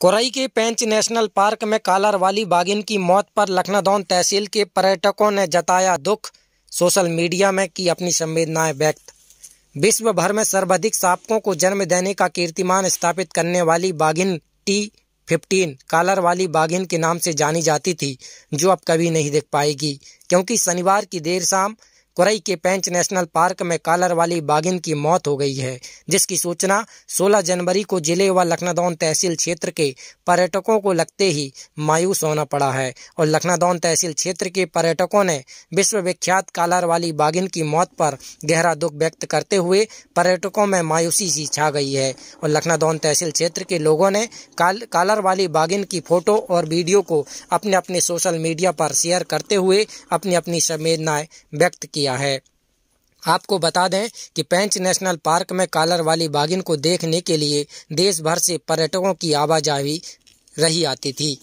कोरई के पेंच national park में कालर वाली बागिन की मौत पर लखनऊ तहसील के पर्यटकों ने जताया दुख सोशल मीडिया में की अपनी संवेदनाएं व्यक्त विश्व भर में सर्वाधिक सापकों को जन्म देने का कीर्तिमान स्थापित करने वाली बागिन टी फिफ्टीन कालर वाली बागिन के नाम से जानी जाती थी जो अब कभी नहीं देख पाएगी क्योंकि शनिवार की देर शाम कुरई के पेंच नेशनल पार्क में कालर वाली बागिन की मौत हो गई है जिसकी सूचना 16 जनवरी को जिले व लखनादौन तहसील क्षेत्र के पर्यटकों को लगते ही मायूस होना पड़ा है और लखनादौन तहसील क्षेत्र के पर्यटकों ने विश्वविख्यात कालर वाली बागिन की मौत पर गहरा दुख व्यक्त करते हुए पर्यटकों में मायूसी सी छा गई है और लखनादौन तहसील क्षेत्र के लोगों ने काल, कालर वाली बागिन की फोटो और वीडियो को अपने अपने सोशल मीडिया पर शेयर करते हुए अपनी अपनी संवेदनाएं व्यक्त किया किया है आपको बता दें कि पेंच नेशनल पार्क में कालर वाली बागिन को देखने के लिए देश भर से पर्यटकों की आवाजाही रही आती थी